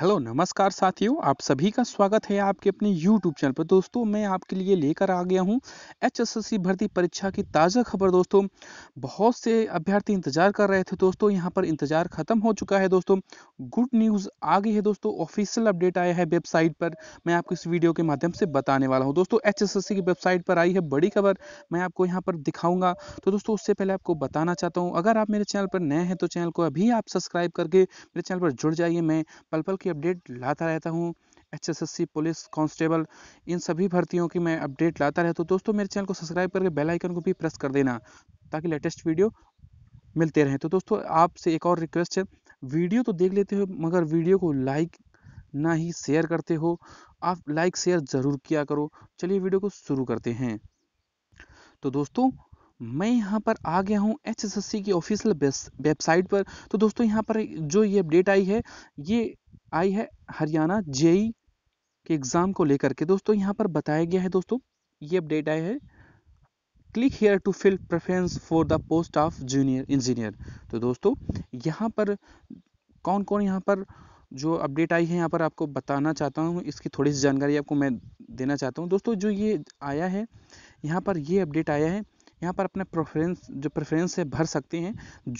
hello नमस्कार साथियों आप सभी का स्वागत है आपके अपने यूट्यूब चैनल पर दोस्तों मैं आपके लिए लेकर आ गया हूं एच भर्ती परीक्षा की ताज़ा खबर दोस्तों बहुत से अभ्यर्थी इंतज़ार कर रहे थे दोस्तों यहां पर इंतज़ार ख़त्म हो चुका है दोस्तों गुड न्यूज़ आ गई है दोस्तों ऑफिशियल अपडेट आया है वेबसाइट पर मैं आपको इस वीडियो के माध्यम से बताने वाला हूँ दोस्तों एच की वेबसाइट पर आई है बड़ी खबर मैं आपको यहाँ पर दिखाऊंगा तो दोस्तों उससे पहले आपको बताना चाहता हूँ अगर आप मेरे चैनल पर नए हैं तो चैनल को अभी आप सब्सक्राइब करके मेरे चैनल पर जुड़ जाइए मैं पल पल की अपडेट लाता रहता हूँ H S S C police constable इन सभी भर्तियों की मैं अपडेट लाता रहता हूँ दोस्तों मेरे चैनल को सब्सक्राइब करके बेल आइकन को भी प्रेस कर देना ताकि लेटेस्ट वीडियो मिलते रहें तो दोस्तों आपसे एक और रिक्वेस्ट है वीडियो तो देख लेते हो मगर वीडियो को लाइक ना ही शेयर करते हो आप लाइक शेयर ज़रूर किया करो चलिए वीडियो को शुरू करते हैं तो दोस्तों मैं यहाँ पर आ गया हूँ एच की ऑफिशियल वेबसाइट पर तो दोस्तों यहाँ पर जो ये अपडेट आई है ये आई है हरियाणा जेई के एग्ज़ाम को लेकर के दोस्तों यहाँ पर बताया गया है दोस्तों ये अपडेट आया है click here to fill preference for the post of junior engineer तो दोस्तों यहाँ पर कौन कौन यहाँ पर जो अपडेट आई है यहाँ पर आपको बताना चाहता हूँ इसकी थोड़ी सी जानकारी आपको मैं देना चाहता हूँ दोस्तों जो ये आया है यहाँ पर ये अपडेट आया है यहाँ पर अपने प्रेफरेंस जो प्रेफरेंस है भर सकते हैं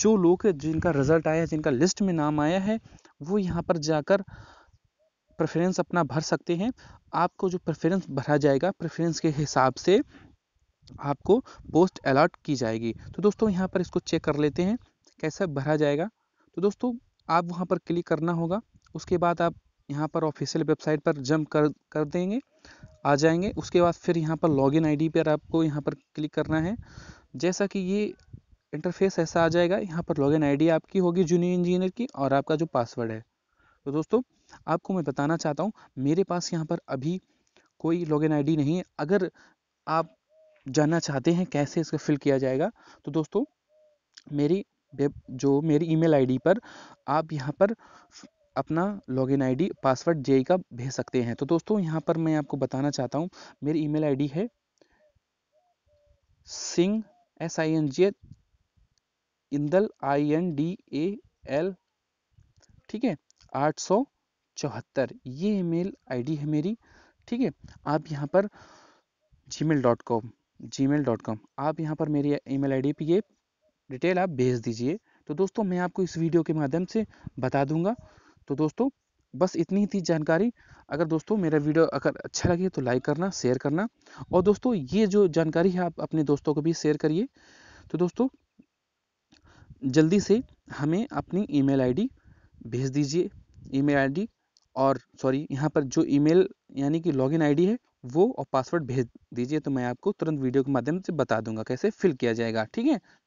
जो लोग जिनका रिज़ल्ट आया है जिनका लिस्ट में नाम आया है वो यहाँ पर जाकर प्रेफरेंस अपना भर सकते हैं आपको जो प्रेफरेंस भरा जाएगा प्रेफरेंस के हिसाब से आपको पोस्ट अलॉट की जाएगी तो दोस्तों यहाँ पर इसको चेक कर लेते हैं कैसा भरा जाएगा तो दोस्तों आप वहाँ पर क्लिक करना होगा उसके बाद आप यहाँ पर ऑफिशियल वेबसाइट पर जंप कर कर देंगे आ जाएंगे उसके बाद फिर यहाँ पर लॉगिन आईडी पर आपको यहाँ पर क्लिक करना है जैसा कि ये इंटरफेस ऐसा आ जाएगा यहाँ पर लॉगिन आईडी आपकी होगी जूनियर इंजीनियर की और आपका जो पासवर्ड है तो दोस्तों आपको मैं बताना चाहता हूँ मेरे पास यहाँ पर अभी कोई लॉगिन आईडी नहीं है अगर आप जानना चाहते हैं कैसे इसका फिल किया जाएगा तो दोस्तों मेरी वेब जो मेरी ईमेल आईडी पर आप यहाँ पर अपना लॉगिन आईडी पासवर्ड जे का भेज सकते हैं तो दोस्तों यहाँ पर मैं आपको बताना चाहता हूँ मेरी ईमेल आईडी है Singh S I N G Indal I N D A L ठीक है आठ सौ चौहत्तर ये ईमेल आईडी है मेरी ठीक है आप यहाँ पर Gmail dot com Gmail dot com आप यहाँ पर मेरी ईमेल आईडी पे ये डिटेल आप भेज दीजिए तो दोस्तों मैं आपको इस वीडियो के माध्यम से बता दूंगा तो दोस्तों बस इतनी ही थी जानकारी अगर दोस्तों मेरा वीडियो अगर अच्छा लगे तो लाइक करना शेयर करना और दोस्तों ये जो जानकारी है आप अपने दोस्तों को भी शेयर करिए तो दोस्तों जल्दी से हमें अपनी ईमेल आईडी भेज दीजिए ईमेल आईडी और सॉरी यहाँ पर जो ईमेल यानी कि लॉगिन आईडी है वो और पासवर्ड भेज दीजिए तो मैं आपको तुरंत वीडियो के माध्यम से बता दूंगा कैसे फिल किया जाएगा ठीक है